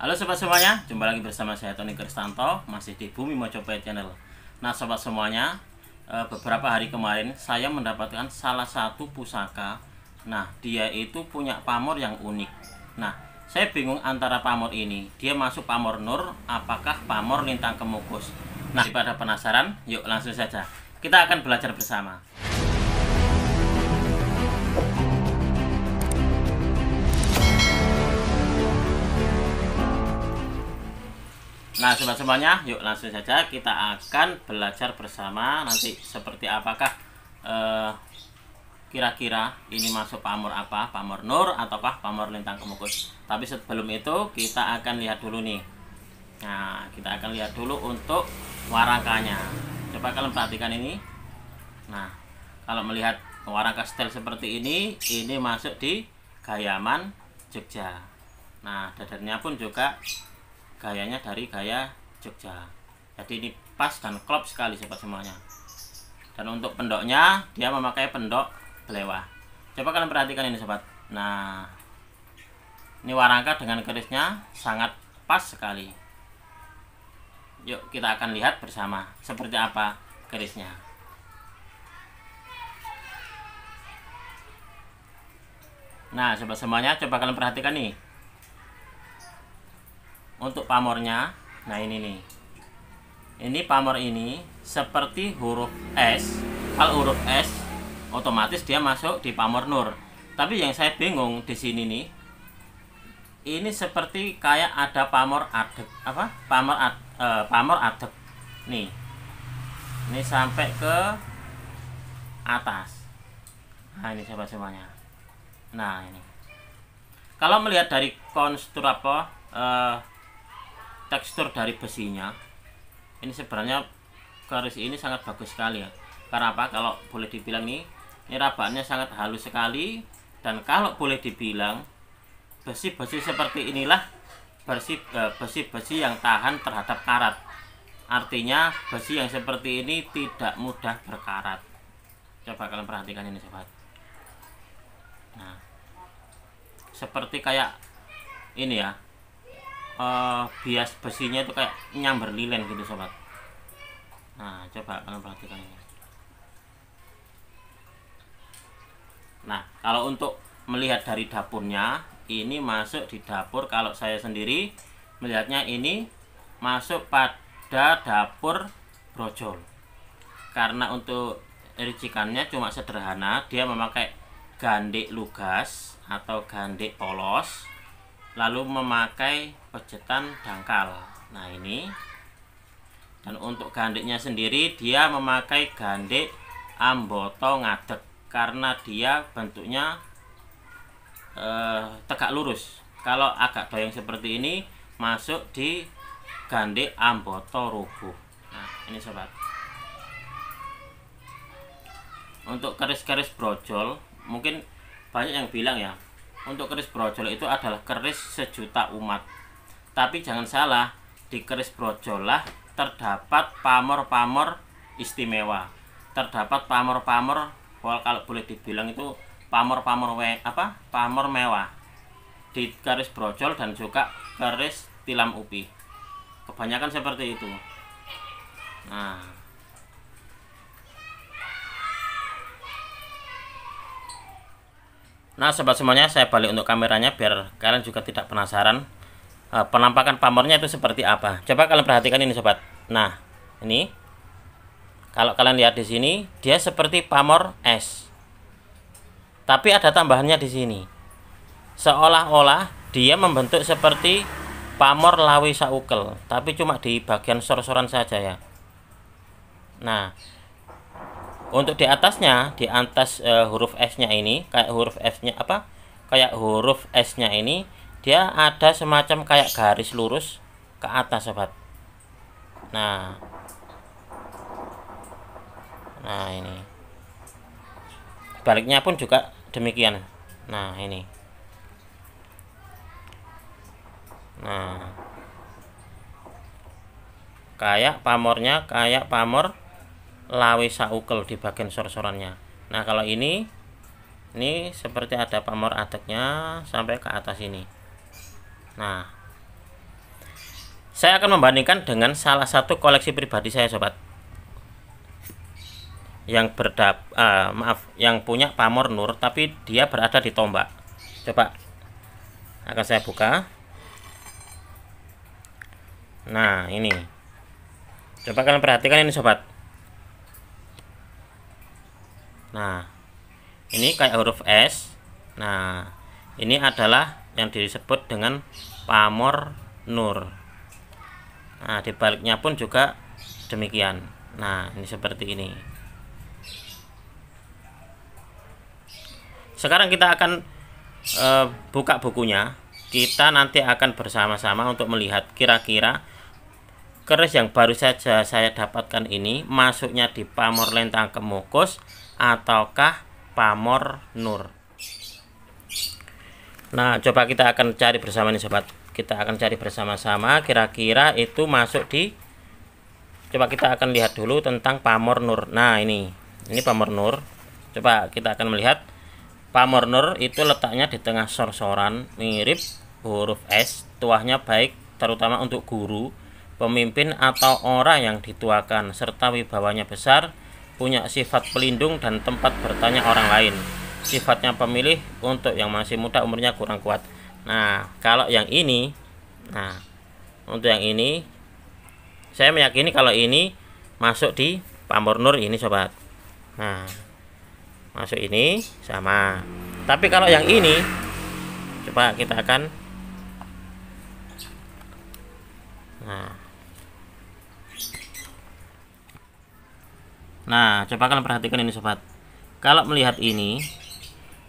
Halo sobat semuanya, jumpa lagi bersama saya Tony Kristanto masih di Bumi Mojopahit Channel. Nah sobat semuanya, eh, beberapa hari kemarin saya mendapatkan salah satu pusaka. Nah dia itu punya pamor yang unik. Nah saya bingung antara pamor ini, dia masuk pamor nur, apakah pamor lintang kemukus? Nah daripada penasaran, yuk langsung saja kita akan belajar bersama. Nah, sobat semuanya, yuk langsung saja kita akan belajar bersama nanti seperti apakah eh, kira-kira eh, ini masuk pamor apa, pamor nur ataukah pamor lintang kemukus. Tapi sebelum itu kita akan lihat dulu nih. Nah, kita akan lihat dulu untuk warangkanya. Coba kalian perhatikan ini. Nah, kalau melihat warangka style seperti ini, ini masuk di Gayaman Jogja. Nah, dadarnya pun juga gayanya dari gaya Jogja jadi ini pas dan klop sekali sobat semuanya dan untuk pendoknya dia memakai pendok belewa coba kalian perhatikan ini sobat nah ini warangka dengan kerisnya sangat pas sekali yuk kita akan lihat bersama seperti apa kerisnya. Nah, sobat semuanya, coba kalian perhatikan nih untuk pamornya nah ini nih ini pamor ini seperti huruf S kalau huruf S otomatis dia masuk di pamor nur tapi yang saya bingung di sini nih ini seperti kayak ada pamor adek apa pamor ad, e, pamor adek nih ini sampai ke atas nah ini siapa semuanya nah ini kalau melihat dari konstru apa eh, tekstur dari besinya ini sebenarnya garis ini sangat bagus sekali ya karena apa kalau boleh dibilang nih ini rabaannya sangat halus sekali dan kalau boleh dibilang besi-besi seperti inilah eh, besi-besi yang tahan terhadap karat artinya besi yang seperti ini tidak mudah berkarat coba kalian perhatikan ini sobat nah seperti kayak ini ya uh, bias besinya itu kayak nyamber lilin gitu sobat nah coba kalian perhatikan ini nah kalau untuk melihat dari dapurnya ini masuk di dapur kalau saya sendiri melihatnya ini masuk pada dapur brojol karena untuk ricikannya cuma sederhana dia memakai gandik lugas atau gandik polos lalu memakai pejatan dangkal nah ini dan untuk gandiknya sendiri dia memakai gandik amboto ngadek karena dia bentuknya eh, tegak lurus kalau agak doyong seperti ini masuk di gandik amboto rubuh nah ini sobat untuk keris-keris brojol mungkin banyak yang bilang ya untuk keris brojol itu adalah keris sejuta umat. Tapi jangan salah, di keris brojol lah terdapat pamor-pamor istimewa. Terdapat pamor-pamor kalau boleh dibilang itu pamor-pamor apa? Pamor mewah. Di keris brojol dan juga keris tilam upi. Kebanyakan seperti itu. Nah, Nah sobat semuanya saya balik untuk kameranya biar kalian juga tidak penasaran uh, penampakan pamornya itu seperti apa. Coba kalian perhatikan ini sobat. Nah ini kalau kalian lihat di sini dia seperti pamor es. Tapi ada tambahannya di sini. Seolah-olah dia membentuk seperti pamor lawi saukel tapi cuma di bagian sor-soran saja ya. Nah untuk di atasnya di atas e, huruf S-nya ini kayak huruf s nya apa kayak huruf S-nya ini dia ada semacam kayak garis lurus ke atas sobat nah nah ini baliknya pun juga demikian nah ini nah kayak pamornya kayak pamor lawe saukel di bagian sor-sorannya nah kalau ini ini seperti ada pamor adeknya sampai ke atas ini nah saya akan membandingkan dengan salah satu koleksi pribadi saya sobat yang berdap uh, maaf yang punya pamor nur tapi dia berada di tombak coba akan saya buka nah ini coba kalian perhatikan ini sobat nah ini kayak huruf S nah ini adalah yang disebut dengan pamor nur nah dibaliknya pun juga demikian nah ini seperti ini sekarang kita akan e, buka bukunya kita nanti akan bersama-sama untuk melihat kira-kira keris yang baru saja saya dapatkan ini masuknya di pamor lentang kemukus ataukah pamor nur. Nah, coba kita akan cari bersama nih sobat. Kita akan cari bersama-sama kira-kira itu masuk di Coba kita akan lihat dulu tentang pamor nur. Nah, ini. Ini pamor nur. Coba kita akan melihat pamor nur itu letaknya di tengah sorsoran, mirip huruf S, tuahnya baik terutama untuk guru, pemimpin atau orang yang dituakan serta wibawanya besar punya sifat pelindung dan tempat bertanya orang lain. Sifatnya pemilih untuk yang masih muda umurnya kurang kuat. Nah, kalau yang ini, nah, untuk yang ini, saya meyakini kalau ini masuk di pamor nur ini sobat. Nah, masuk ini sama. Tapi kalau yang ini, coba kita akan. Nah, Nah, coba kalian perhatikan ini sobat. Kalau melihat ini,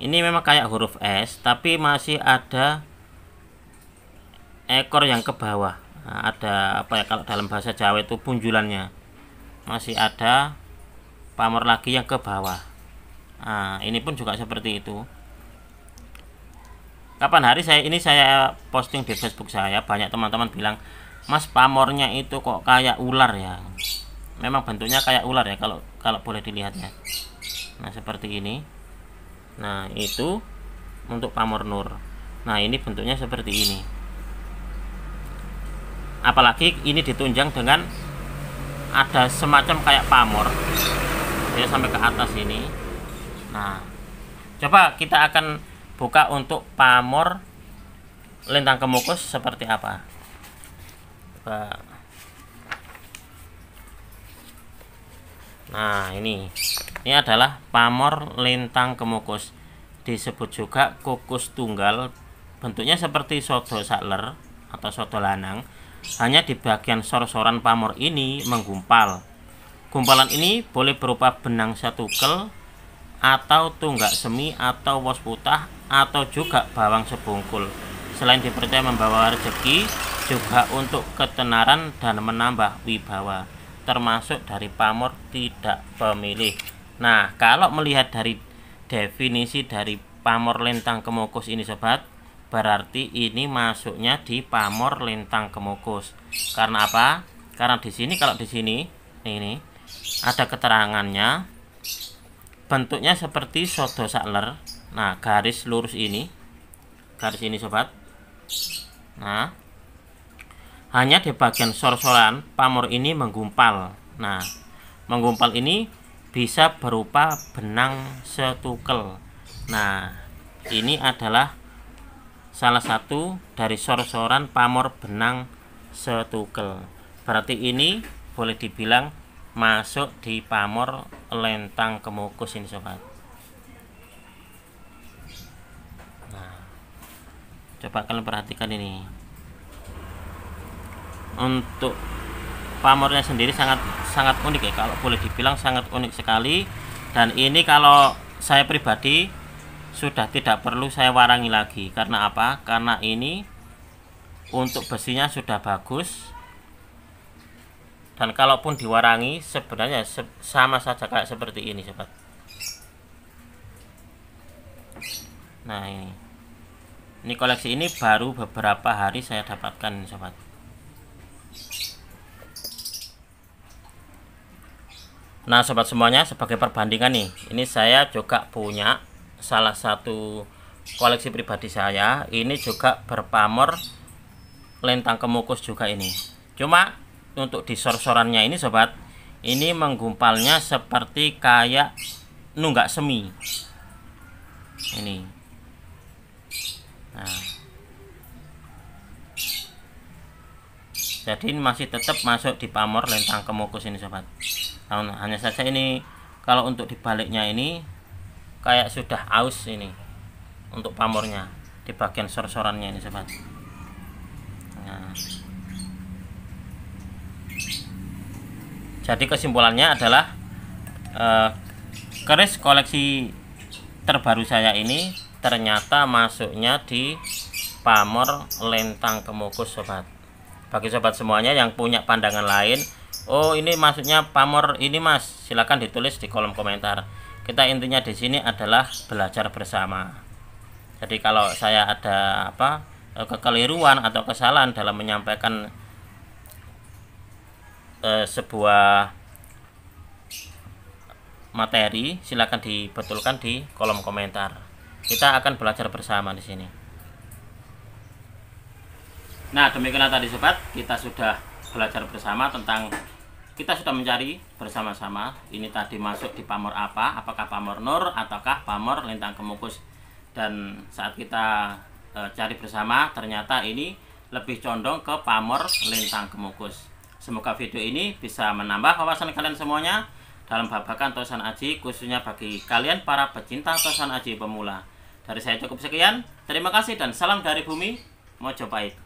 ini memang kayak huruf S, tapi masih ada ekor yang ke bawah. Nah, ada apa ya kalau dalam bahasa Jawa itu punjulannya. Masih ada pamor lagi yang ke bawah. Nah, ini pun juga seperti itu. Kapan hari saya ini saya posting di Facebook saya banyak teman-teman bilang, "Mas pamornya itu kok kayak ular ya?" memang bentuknya kayak ular ya kalau kalau boleh dilihatnya nah seperti ini nah itu untuk pamor nur nah ini bentuknya seperti ini apalagi ini ditunjang dengan ada semacam kayak pamor ya sampai ke atas ini nah coba kita akan buka untuk pamor lintang kemukus seperti apa coba Nah, ini. Ini adalah pamor lintang kemukus. Disebut juga kukus tunggal. Bentuknya seperti soto sakler atau soto lanang. Hanya di bagian sor-soran pamor ini menggumpal. Gumpalan ini boleh berupa benang satu kel atau tunggak semi atau wos putah atau juga bawang sebungkul. Selain dipercaya membawa rezeki, juga untuk ketenaran dan menambah wibawa termasuk dari pamor tidak pemilih. Nah, kalau melihat dari definisi dari pamor lintang kemukus ini sobat, berarti ini masuknya di pamor lintang kemukus. Karena apa? Karena di sini kalau di sini ini ada keterangannya bentuknya seperti sodo sakler. Nah, garis lurus ini. Garis ini sobat. Nah, hanya di bagian soran pamor ini menggumpal. Nah, menggumpal ini bisa berupa benang setukel. Nah, ini adalah salah satu dari sorsoran pamor benang setukel. Berarti ini boleh dibilang masuk di pamor lentang kemukus ini sobat. Nah, coba kalian perhatikan ini untuk pamornya sendiri sangat sangat unik ya kalau boleh dibilang sangat unik sekali dan ini kalau saya pribadi sudah tidak perlu saya warangi lagi karena apa karena ini untuk besinya sudah bagus dan kalaupun diwarangi sebenarnya se sama saja kayak seperti ini sobat nah ini ini koleksi ini baru beberapa hari saya dapatkan sobat Nah, sobat semuanya, sebagai perbandingan nih, ini saya juga punya salah satu koleksi pribadi saya. Ini juga berpamor lentang kemukus juga ini. Cuma untuk disor-sorannya ini sobat, ini menggumpalnya seperti kayak nunggak semi. Ini. Nah. Jadi ini masih tetap masuk di pamor lentang kemukus ini sobat hanya saja ini kalau untuk dibaliknya ini kayak sudah aus ini untuk pamornya di bagian sorsorannya ini sobat nah. jadi kesimpulannya adalah eh, keris koleksi terbaru saya ini ternyata masuknya di pamor lentang kemukus sobat bagi sobat semuanya yang punya pandangan lain Oh, ini maksudnya pamor ini, Mas. silahkan ditulis di kolom komentar. Kita intinya di sini adalah belajar bersama. Jadi kalau saya ada apa eh, kekeliruan atau kesalahan dalam menyampaikan eh, sebuah materi, silahkan dibetulkan di kolom komentar. Kita akan belajar bersama di sini. Nah, demikianlah tadi sobat, kita sudah belajar bersama tentang kita sudah mencari bersama-sama ini tadi masuk di pamor apa apakah pamor nur ataukah pamor lintang kemukus dan saat kita e, cari bersama ternyata ini lebih condong ke pamor lintang kemukus semoga video ini bisa menambah wawasan kalian semuanya dalam babakan tosan aji khususnya bagi kalian para pecinta tosan aji pemula dari saya cukup sekian terima kasih dan salam dari bumi Mojopahit